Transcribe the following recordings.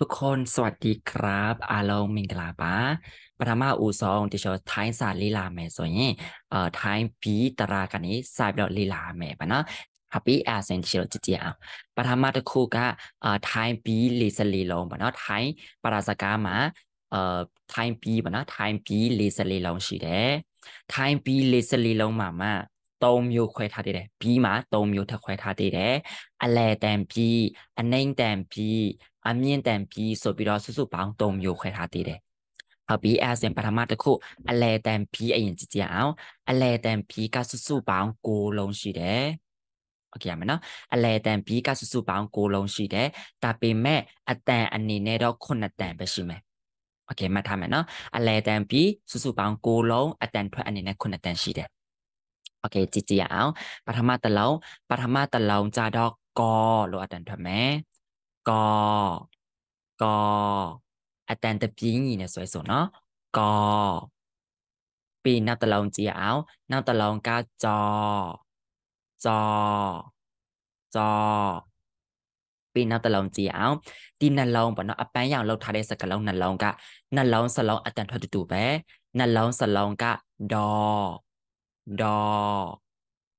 ทุกคนสวัสดีครับอาลองมิงกลาปะปรมาอูซองติชอทไายสารลีลาแม่สวยเอ่อทยปีตรากันนี้สายแบบลีลาแม่ปะเนาะฮับปี้แอร์เซนเชียลจิจิอาปรมาตะคูกะเอ่อทยปีลีสลีลงปะเนาะไทายปราสกามาเอ่อทยปีปะเนาะไทยปีลีสลีลงสิเดทยปีลีสลีลงมามา3မျိုးခွဲထားသေးတယ်ဘီမှာ3မျိုးထပ်ခွဲထားသေးတယ်အလဲတန်ဘီအနှိမ့်တန်ဘီအမြင့်တန်ဘီဆိုပြီးတော့စုစုပေါင်း3မျိုးခွဲထားသေးတယ်ဟုတ်ပြီအဲ့ဒါပထမတစ်ခုအလဲတန်ဘီအရင်ကြည့်ကြအောင်အလဲတန်ဘီကစုစုပေါင်း6လုံးရှိတယ်โอเคရမယ်နော်အလဲတန်ဘီကစုစုပေါင်း6လုံးရှိတယ်ဒါပေမဲ့အတန်အနေနဲ့တော့9တန်ပဲရှိမယ်โอเคမှတ်ထားမယ်နော်အလဲတန်ဘီစုစုပေါင်း6လုံးအတန်ထွက်အနေနဲ့9တန်ရှိတယ်โอเคကြည့်ကြည့်အောင်ပထမတစ်လုံးပထမတစ်လုံးကြတော့ကလို့အတန်ထွက်မယ်ကကအတန်တပြင်းညီနဲ့ဆွဲဆိုနော်ကပြီးနောက်တစ်လုံးကြည့်အောင်နောက်တစ်လုံးကကြကြကြပြီးနောက်တစ်လုံးကြည့်အောင်ဒီနှလုံးပေါ့နော်အပန်းရောင်လောက်ထားတဲ့စကလုံးနှလုံးကနှလုံးစလုံးအတန်ထွက်တူတူပဲနှလုံးစလုံးကဒေါ်ดอ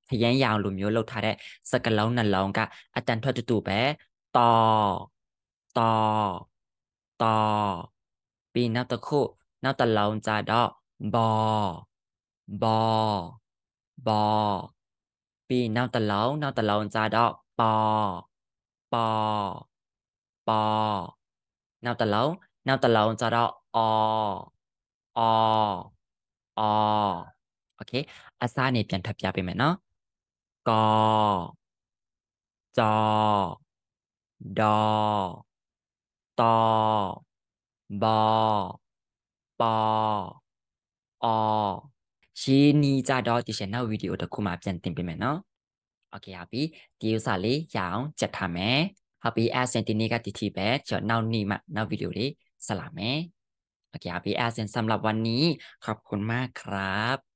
ทยังยาวลุมยุ่งเราทาได้สกันเล่านั่นเราก็อาจารย์ทวดตู่ไปตอตอตอปีนับตะคู่นับตะเราจ้าดอบอบอบอปีนับตะเลานับตะเลาจ้าดอปอปอปอนับตะเลานับตะเลาจ้าดออออออโอเคอาซาเนี่ยเปลี่ยนทับยาไปไหมเนาะกจด ต บ ปอชีนีจาดอที่ชแนลวิดีโอตะคุมาเปลี่ยนต็มไปไหมเนาะ โอเคครับพี่ติวสาลียาวจะทำไหมครับพี่แอสเซนตินีก็ติดทีแบทจะเน่านี่มาเน่าวิดีโอนี้สลับไหมโอเคครับพี่แอสเซนสำหรับวันนี้ขอบคุณมากครับ